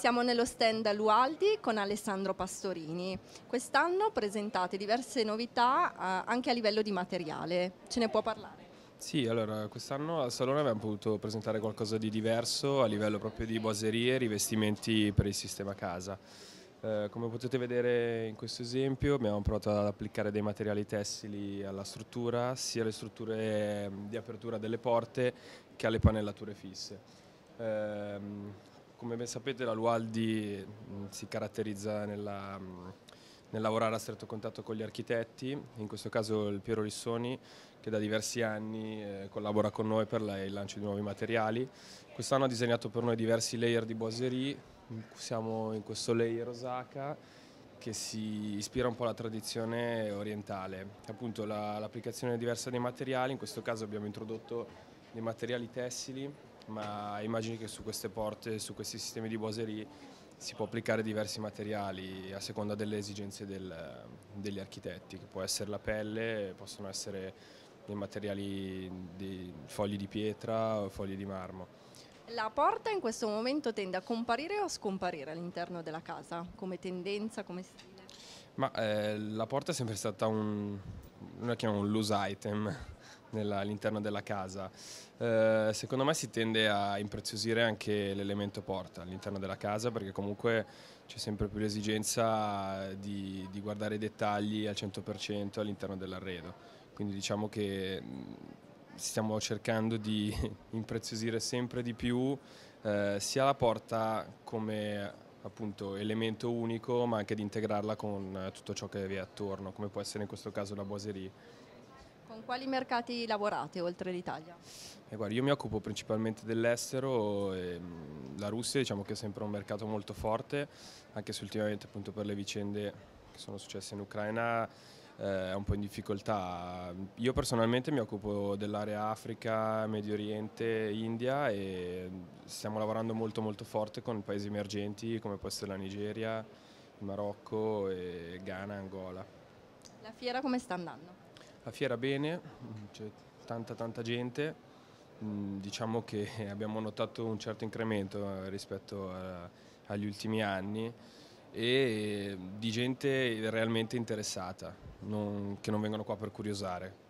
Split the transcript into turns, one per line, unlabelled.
Siamo nello stand Lualdi con Alessandro Pastorini. Quest'anno presentate diverse novità eh, anche a livello di materiale. Ce ne può parlare?
Sì, allora quest'anno al Salone abbiamo potuto presentare qualcosa di diverso a livello proprio di boiserie e rivestimenti per il sistema casa. Eh, come potete vedere in questo esempio abbiamo provato ad applicare dei materiali tessili alla struttura, sia alle strutture ehm, di apertura delle porte che alle pannellature fisse. Eh, come ben sapete la Lualdi mm, si caratterizza nella, mm, nel lavorare a stretto contatto con gli architetti, in questo caso il Piero Rissoni che da diversi anni eh, collabora con noi per il lancio di nuovi materiali. Quest'anno ha disegnato per noi diversi layer di boiserie, siamo in questo layer Osaka che si ispira un po' alla tradizione orientale, appunto l'applicazione la, diversa dei materiali, in questo caso abbiamo introdotto dei materiali tessili ma immagino che su queste porte, su questi sistemi di boiserie si può applicare diversi materiali a seconda delle esigenze del, degli architetti, che può essere la pelle, possono essere dei materiali di fogli di pietra o fogli di marmo.
La porta in questo momento tende a comparire o a scomparire all'interno della casa, come tendenza, come stile?
Ma eh, la porta è sempre stata un, noi la chiamiamo un loose item, all'interno della casa. Eh, secondo me si tende a impreziosire anche l'elemento porta all'interno della casa perché comunque c'è sempre più l'esigenza di, di guardare i dettagli al 100% all'interno dell'arredo. Quindi diciamo che stiamo cercando di impreziosire sempre di più eh, sia la porta come appunto elemento unico ma anche di integrarla con eh, tutto ciò che vi è attorno come può essere in questo caso la boiserie
con quali mercati lavorate oltre l'Italia?
Eh, guarda, io mi occupo principalmente dell'estero, mm, la Russia diciamo che è sempre un mercato molto forte, anche se ultimamente appunto per le vicende che sono successe in Ucraina eh, è un po' in difficoltà. Io personalmente mi occupo dell'area Africa, Medio Oriente, India e stiamo lavorando molto molto forte con paesi emergenti come può essere la Nigeria, il Marocco, e Ghana, Angola.
La fiera come sta andando?
La fiera bene, mm, c'è tanta tanta gente, mm, diciamo che abbiamo notato un certo incremento eh, rispetto a, eh, agli ultimi anni e di gente realmente interessata, non, che non vengono qua per curiosare.